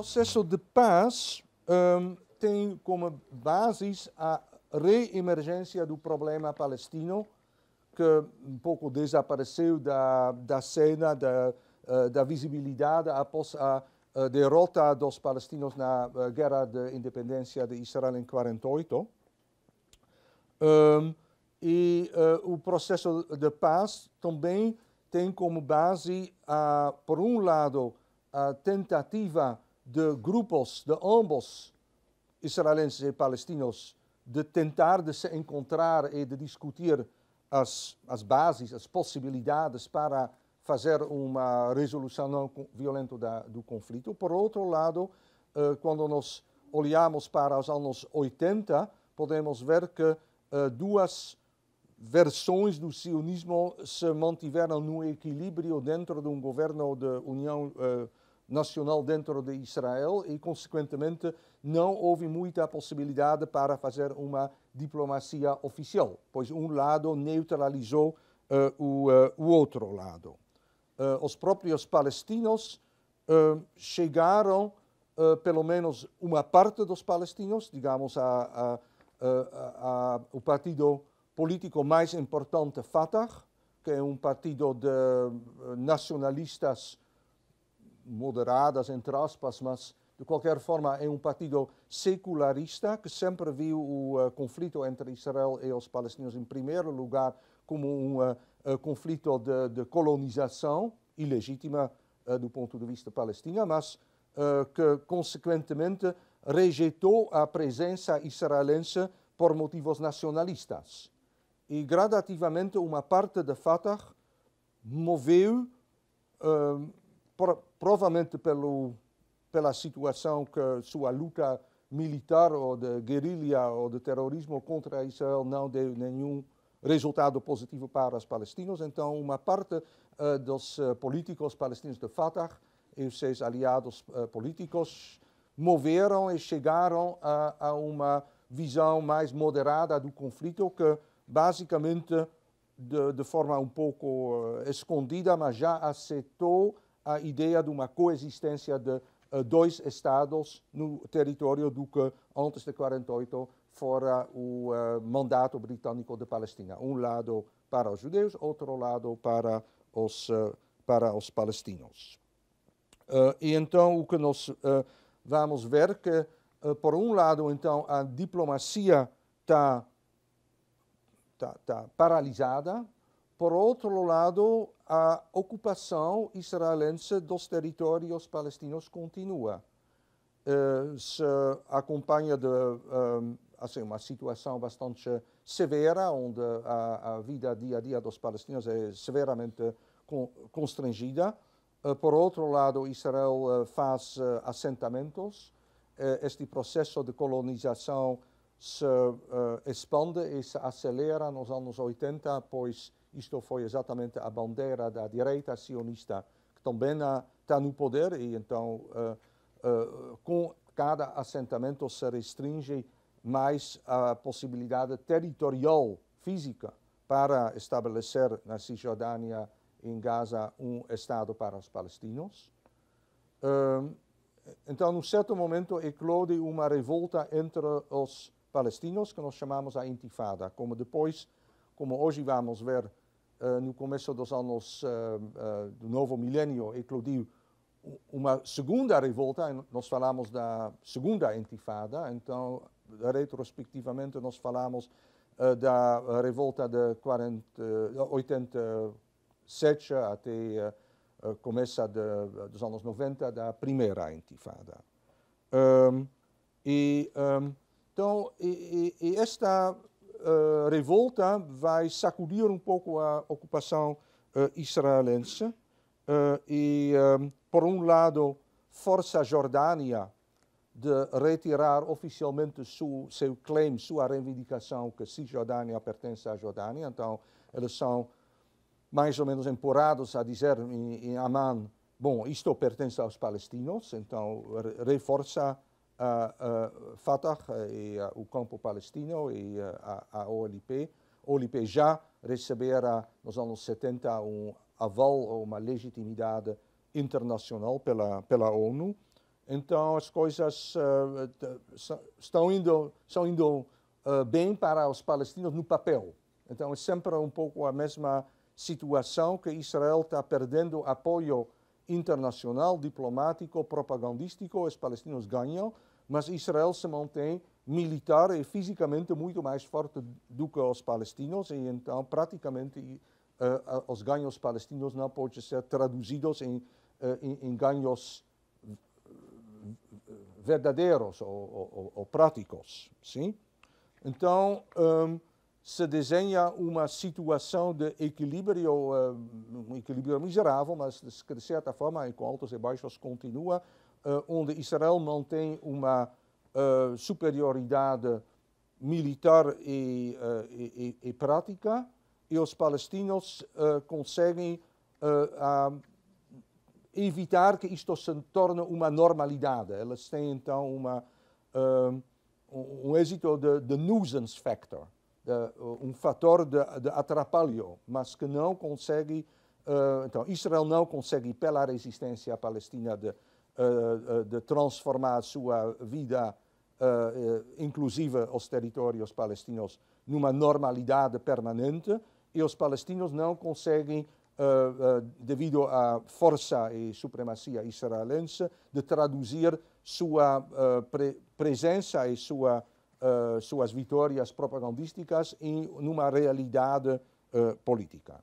processo de paz um, tem como base a reemergência do problema palestino, que um pouco desapareceu da, da cena, da, uh, da visibilidade após a uh, derrota dos palestinos na uh, guerra de independência de Israel em 1948. Um, e hum, o processo de paz também tem como base, a, por um lado, a tentativa de grupos, de ambos, israelenses e palestinos, de tentar de se encontrar e de discutir as, as bases, as possibilidades para fazer uma resolução não violenta da, do conflito. Por outro lado, eh, quando nós olhamos para os anos 80, podemos ver que eh, duas versões do sionismo se mantiveram no equilíbrio dentro de um governo de União Europeia eh, nacional dentro de Israel e, consequentemente, não houve muita possibilidade para fazer uma diplomacia oficial, pois um lado neutralizou uh, o, uh, o, outro lado. Uh, os próprios palestinos chegaram, pelo menos uma parte dos palestinos, digamos, a, a, a, o partido político mais importante, Fatah, que é um partido de nacionalistas moderadas, entre aspas, mas de qualquer forma é um partido secularista que sempre viu o uh, conflito entre Israel e os palestinos em primeiro lugar como um uh, conflito de, de, colonização ilegítima do ponto de vista palestino, mas que consequentemente rejeitou a presença israelense por motivos nacionalistas. E gradativamente uma parte de Fatah moveu uh, por, provavelmente pelo, pela situação que sua luta militar ou de guerrilha ou de terrorismo contra Israel não deu nenhum resultado positivo para os palestinos. Então, uma parte uh, dos uh, políticos palestinos de Fatah e os seus aliados uh, políticos moveram e chegaram a, a, uma visão mais moderada do conflito que basicamente de, de forma um pouco escondida, mas já aceitou a ideia de uma coexistência de uh, dois estados no território do que antes de 48 fora o uh, mandato britânico de Palestina. Um lado para os judeus, outro lado para os, uh, para os palestinos. e então o que nós vamos ver que, por um lado, então a diplomacia está tá, tá paralisada, por outro lado, a ocupação israelense dos territórios palestinos continua. Uh, se acompanha de um, eh, assim, uma situação bastante severa, onde a, a, vida dia a dia dos palestinos é severamente constrangida. Uh, por outro lado, Israel uh, faz assentamentos. este processo de colonização se expande e se acelera nos anos 80, pois isto foi exatamente a bandeira da direita sionista, que também está ah, no poder, e então, uh, uh, com cada assentamento, se restringe mais a possibilidade territorial, física, para estabelecer na Cisjordânia, em Gaza, um Estado para os palestinos. Hum, então, num certo momento, eclode uma revolta entre os palestinos, que nós chamamos a Intifada, como depois, como hoje vamos ver, eh, no começo dos anos eh, eh, do novo milênio, eclodiu uma segunda revolta, nós falamos da segunda intifada, então retrospectivamente nós falamos uh, da revolta de 40, uh, 87 até uh, de, dos anos 90 da primeira intifada. Um, ehm, e, um, ehm, então, e, e, esta eh, revolta vai sacudir um pouco a ocupação uh, israelense. Uh, e, um, por um lado, força a Jordânia de retirar oficialmente seu, seu claim, sua reivindicação que Cisjordânia pertence à Jordânia. Então, eles são mais ou menos empurrados a dizer em, em Amman, bom, isto pertence aos palestinos, então reforça Fatah e o campo palestino e a, a OLP. A OLP já recebera, nos anos 70, um aval, uma legitimidade internacional pela, pela ONU. Então as coisas uh, estão indo, estão indo uh, bem para os palestinos no papel. Então é sempre um pouco a mesma situação que Israel está perdendo apoio internacional, diplomático, propagandístico. Os palestinos ganham, mas Israel se mantém militar e fisicamente muito mais forte do que os palestinos, e então praticamente uh, os ganhos palestinos não podem ser traduzidos em, uh, em, em ganhos verdadeiros ou, ou, ou, práticos. Sim? Então, um, se desenha uma situação de equilíbrio, hum, um equilíbrio miserável, mas de certa forma, com altos e baixos, continua eh, onde Israel mantém uma eh, superioridade militar eh, e, e, e, prática, e os palestinos conseguem evitar que isto se torne uma normalidade. Eles têm então uma, um, um êxito de, de nuisance factor, de, um fator de, de, atrapalho, mas que não consegue. Uh, então, Israel não consegue, pela resistência palestina, de eh, eh, de transformar sua vida, eh, inclusive os territórios palestinos, numa normalidade permanente, e os palestinos não conseguem devido à força e supremacia israelense, de traduzir sua presença e sua, suas vitórias propagandísticas em numa realidade política.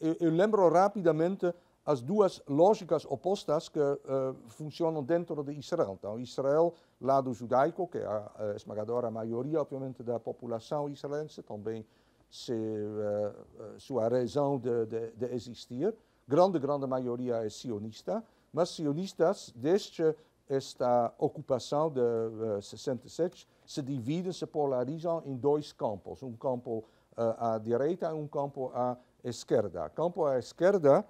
eu, lembro rapidamente as duas lógicas opostas que uh, funcionam dentro de Israel. Então, Israel, lado judaico, que é a, a esmagadora maioria, obviamente, da população israelense, também se, uh, sua razão de, de, de, existir. Grande, grande maioria é sionista, mas sionistas, desde esta ocupação de uh, 67, se dividem, se polarizam em dois campos: um campo à direita e um campo à esquerda. Campo à esquerda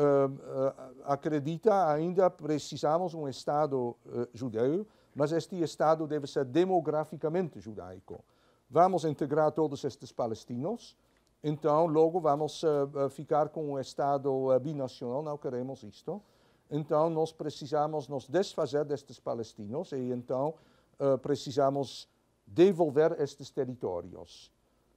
Ehm, eh, acredita ainda precisamos um Estado eh, judeu, mas este Estado deve ser demograficamente judaico. Vamos integrar todos estes palestinos, então logo vamos eh, ficar com um Estado binacional, não queremos isto. Então nós precisamos nos desfazer destes palestinos e então precisamos devolver estes territórios.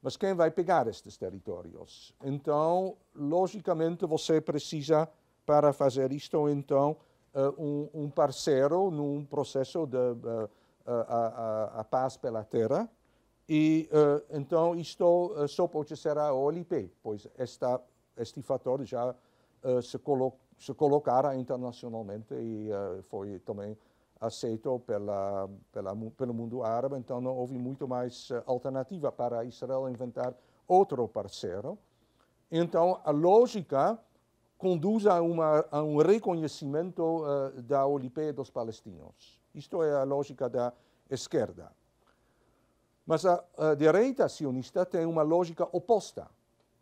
Mas quem vai pegar estes territórios? Então, logicamente, você precisa, para fazer isto, então, uh, um, um, parceiro num processo de uh, a, a, a, paz pela terra. E, uh, então, isto só pode ser a OLP, pois esta, este fator já se, colo se colocara internacionalmente e foi também aceito pela, pela, pelo mundo árabe, então não houve muito mais eh, alternativa para Israel inventar outro parceiro. Então, a lógica conduz a, uma, a um reconhecimento uh, da OLP dos palestinos. Isto é a lógica da esquerda. Mas a, a direita sionista tem uma lógica oposta.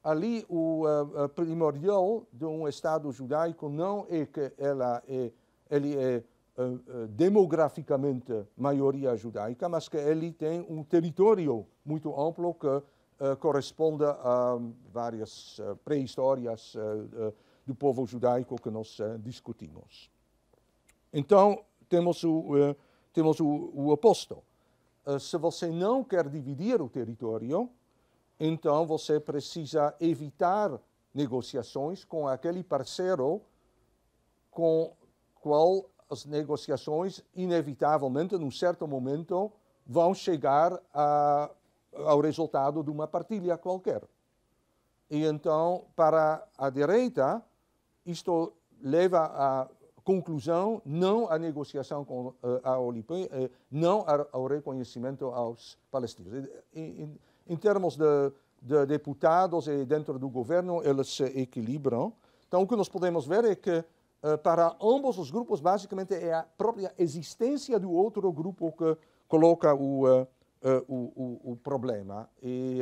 Ali, o uh, primordial de um Estado judaico não é que ela é, ele é eh, eh, demograficamente maioria judaica, mas que ele tem um território muito amplo que eh, corresponde a várias pré-histórias do povo judaico que nós discutimos. Então, temos o, temos o, o oposto. se você não quer dividir o território, então você precisa evitar negociações com aquele parceiro com qual as negociações, inevitavelmente, num certo momento, vão chegar a, ao resultado de uma partilha qualquer. E então, para a direita, isto leva à conclusão, não à negociação com eh, a OLP, eh, não ao reconhecimento aos palestinos. Em, em termos de, de, deputados e dentro do governo, eles se equilibram. Então, o que nós podemos ver é que eh, para ambos os grupos, basicamente, é a própria existência do outro grupo que coloca o, uh, o, o, problema. E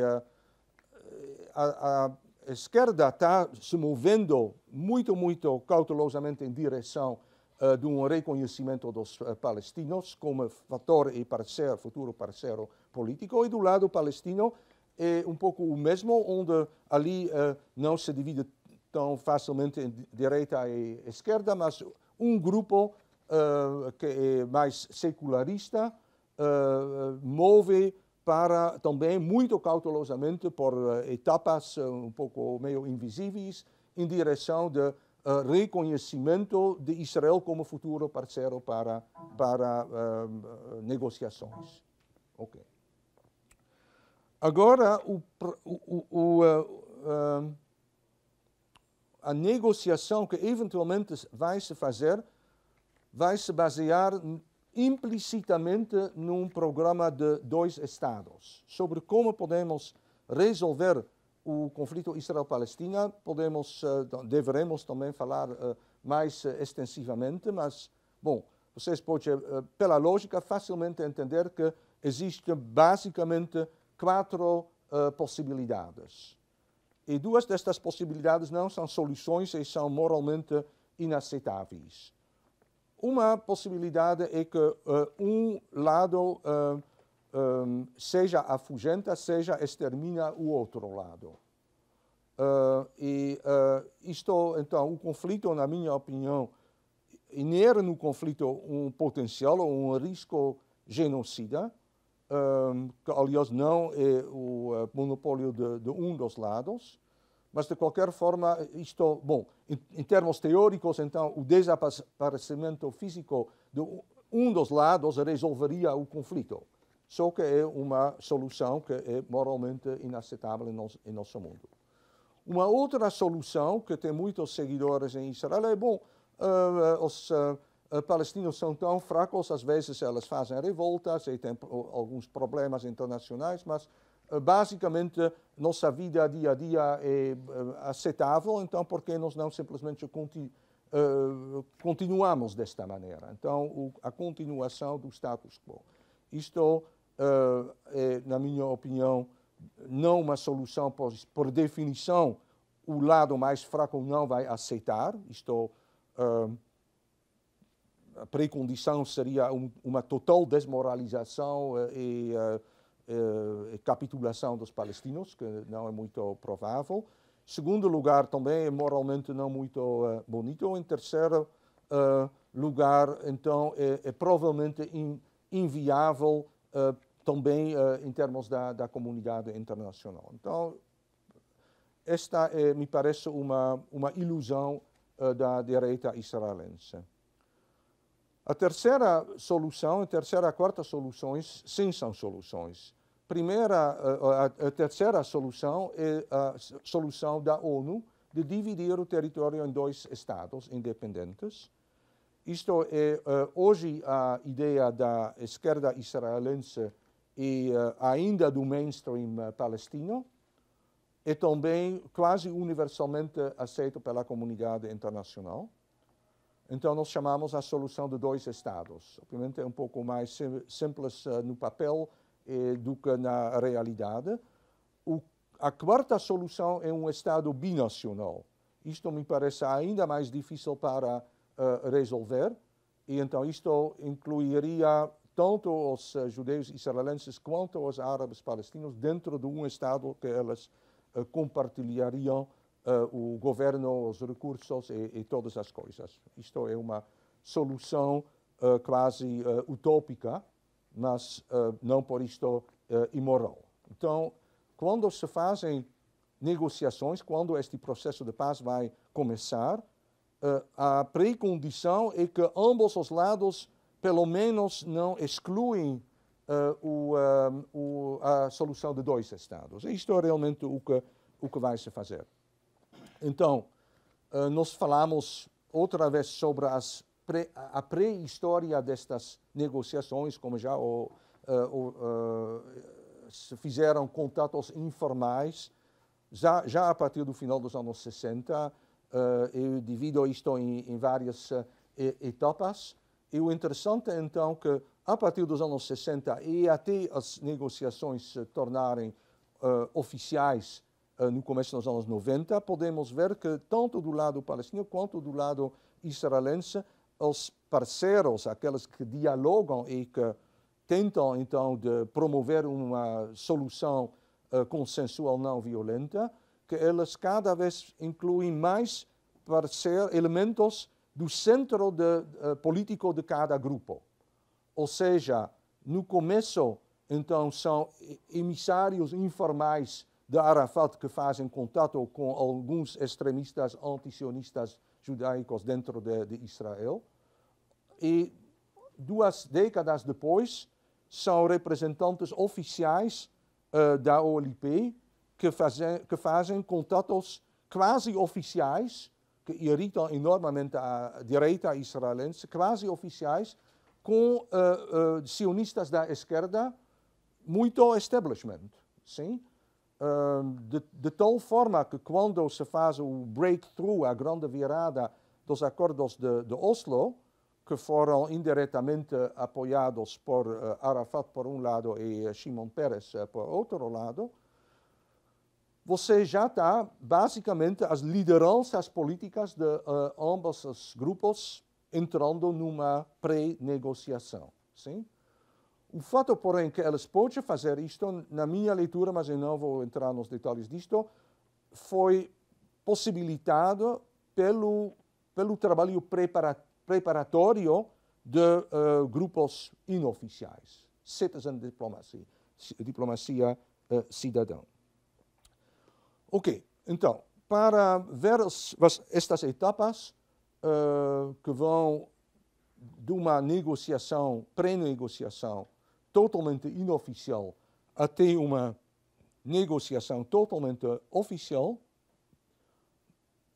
a, a esquerda está se movendo muito, muito cautelosamente em direção uh, de um reconhecimento dos uh, palestinos como fator e parceiro, futuro parceiro político, e do lado palestino é um pouco o mesmo, onde ali uh, não se divide tão facilmente direita e esquerda, mas um grupo uh, que é mais secularista uh, move para também muito cautelosamente por uh, etapas um pouco meio invisíveis em direção de reconhecimento de Israel como futuro parceiro para para negociações. Ok. Agora o, o, o, o a negociação que eventualmente vai se fazer vai se basear implicitamente num programa de dois Estados. Sobre como podemos resolver o conflito Israel-Palestina, podemos, eh, devemos também falar eh, mais eh, extensivamente, mas, bom, vocês podem, pela lógica, facilmente entender que existem basicamente quatro possibilidades. E duas destas possibilidades não são soluções e são moralmente inaceitáveis. Uma possibilidade é que uh, um lado uh, eh, um, eh, seja afugenta, seja extermina o outro lado. Uh, e isto, então, o conflito, na minha opinião, inere no conflito um potencial ou um risco genocida, um, ehm, que aliás não é o eh, monopólio de, de um dos lados, mas de qualquer forma, isto, bom, em, em termos teóricos, então, o desaparecimento físico de um dos lados resolveria o conflito. Só que é uma solução que é moralmente inaceitável em nosso, em nosso mundo. Uma outra solução que tem muitos seguidores em Israel é, bom, uh, os uh, palestinos são tão fracos, às vezes eles fazem revoltas e têm alguns problemas internacionais, mas eh, basicamente nossa vida dia a dia é eh, aceitável, então por que nós não simplesmente uh, continuamos desta maneira? Então, o, a continuação do status quo. Isto uh, é, na minha opinião, não uma solução, por, por definição, o lado mais fraco não vai aceitar. Isto uh, a pré-condição seria um, uma total desmoralização eh, e, eh, eh, e, capitulação dos palestinos, que não é muito provável. Segundo lugar, também é moralmente não muito bonito. Em terceiro lugar, então, é, é provavelmente inviável também em termos da, da comunidade internacional. Então, esta é, me parece uma, uma ilusão da direita israelense. A terceira solução, a terceira e a quarta soluções, sim, são soluções. Primeira, eh, a, a terceira solução é a solução da ONU de dividir o território em dois estados independentes. Isto é eh, hoje a ideia da esquerda israelense e eh, ainda do mainstream palestino, é também quase universalmente aceito pela comunidade internacional. Então, nós chamamos a solução de dois Estados. Obviamente, é um pouco mais sim, simples uh, no papel eh, do que na realidade. O, a quarta solução é um Estado binacional. Isto me parece ainda mais difícil para uh, resolver. E então, isto incluiria tanto os uh, judeus israelenses quanto os árabes palestinos dentro de um Estado que eles compartilhariam uh, o governo, os recursos e, e, todas as coisas. Isto é uma solução uh, quase uh, utópica, mas não por isto imoral. Então, quando se fazem negociações, quando este processo de paz vai começar, a precondição é que ambos os lados, pelo menos, não excluem Uh, o, o, a solução de dois Estados. Isto é realmente o que, o que vai se fazer. Então, eh, nós falamos outra vez sobre as pré, a pré-história destas negociações, como já o, eh, o, eh, se fizeram contatos informais, já, já, a partir do final dos anos 60. eu divido isto em, em várias etapas. E o interessante, então, que a partir dos anos 60 e até as negociações se tornarem uh, oficiais eh, no começo dos anos 90, podemos ver que tanto do lado palestino quanto do lado israelense, os parceiros, aqueles que dialogam e que tentam então de promover uma solução uh, consensual não violenta, que eles cada vez incluem mais parceiros, elementos do centro de, uh, político de cada grupo. Ou seja, no começo, então, são emissários informais de Arafat, que fazem contato com alguns extremistas antisionistas judaicos dentro de, de Israel. E duas décadas depois, são representantes oficiais uh, da OLP que fazem, que fazem contatos quase oficiais, que irritam enormemente a direita israelense, quase oficiais, com uh, uh, sionistas da esquerda, muito establishment. Sim? Ehm, de, de, tal forma que quando se faz o breakthrough, a grande virada dos acordos de, de Oslo, que foram indiretamente apoiados por uh, Arafat por um lado e uh, eh, Shimon Peres uh, por outro lado, você já está basicamente as lideranças políticas de ambos os grupos entrando numa pré-negociação, sim? O fato, porém, que eles podem fazer isto, na minha leitura, mas eu não vou entrar nos detalhes disto, foi possibilitado pelo, pelo trabalho preparatório de uh, grupos inoficiais, citizen diplomacy, diplomacia uh, eh, cidadã. Ok, então, para ver as, estas etapas uh, que vão de uma negociação, pré-negociação totalmente inoficial até uma negociação totalmente oficial,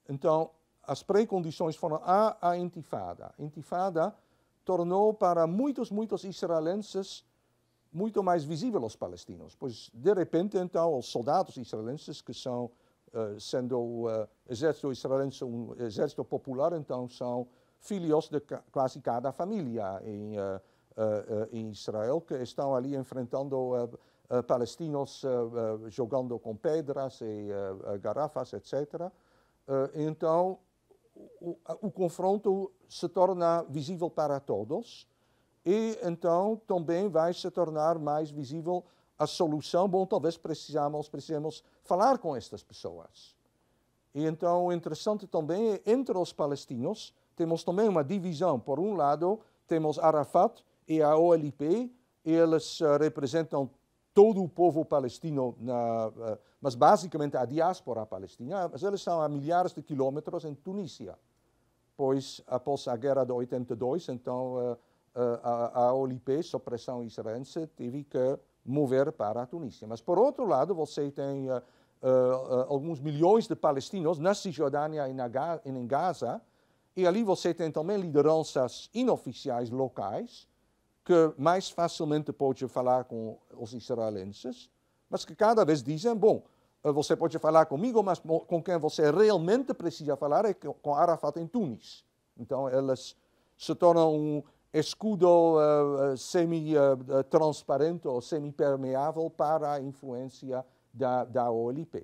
então as pré-condições foram a, a intifada. A intifada tornou para muitos, muitos israelenses muito mais visível os palestinos, pois de repente então os soldados israelenses que são Uh, sendo o uh, exército israelense um exército popular, então são filhos de ca quase cada família em uh, eh, eh, em Israel, que estão ali enfrentando eh, palestinos jogando com pedras e garrafas, etc. então, o, o, confronto se torna visível para todos e então também vai se tornar mais visível a solução. Bom, talvez precisamos, precisamos falar com estas pessoas. E então, interessante também, é, entre os palestinos, temos também uma divisão. Por um lado, temos Arafat, e a OLP, eles eh, representam todo o povo palestino, na, eh, mas basicamente a diáspora palestina, mas eles estão a milhares de quilômetros em Tunísia. Pois, após a guerra de 82, então eh, a, a OLP, sob pressão israelense, teve que mover para a Tunísia. Mas, por outro lado, você tem uh, uh, alguns milhões de palestinos na Cisjordânia e, na e em Gaza, e ali você tem também lideranças inoficiais locais, que mais facilmente pode falar com os israelenses, mas que cada vez dizem: bom, eh, você pode falar comigo, mas com quem você realmente precisa falar é com Arafat em Tunis. Então, eles se tornam um escudo uh, eh, eh, semi-transparente ou semi-permeável para a influência da, da OLP.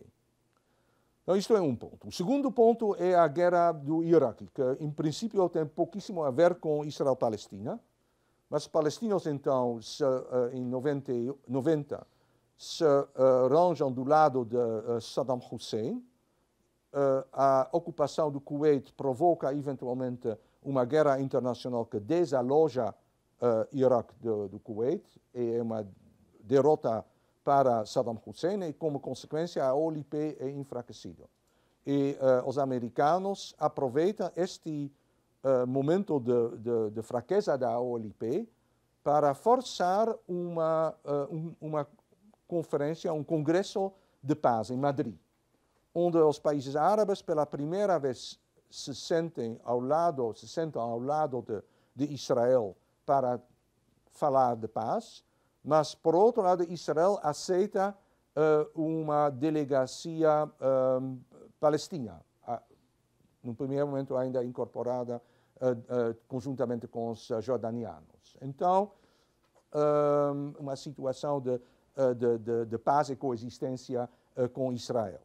Então, isto é um ponto. O segundo ponto é a guerra do Iraque, que, em princípio, tem pouquíssimo a ver com Israel-Palestina mas palestinos, então, se, eh, em 90, 90 se eh, arranjam do lado de eh, Saddam Hussein. a ocupação do Kuwait provoca, eventualmente, uma guerra internacional que desaloja uh, Iraque do, do Kuwait. E é uma derrota para Saddam Hussein e, como consequência, a OLP é enfraquecida. E uh, os americanos aproveitam este eh, momento de, de, de, fraqueza da OLP para forçar uma, uh, um, uma conferência, um congresso de paz em Madrid, onde os países árabes pela primeira vez se sentem ao lado, se sentam ao lado de, de Israel para falar de paz, mas por outro lado Israel aceita uh, uma delegacia um, palestina, num no primeiro momento ainda incorporada conjuntamente com os eh, jordanianos. Então, hum, uma situação de, eh, de, de, de paz e coexistência eh, com Israel.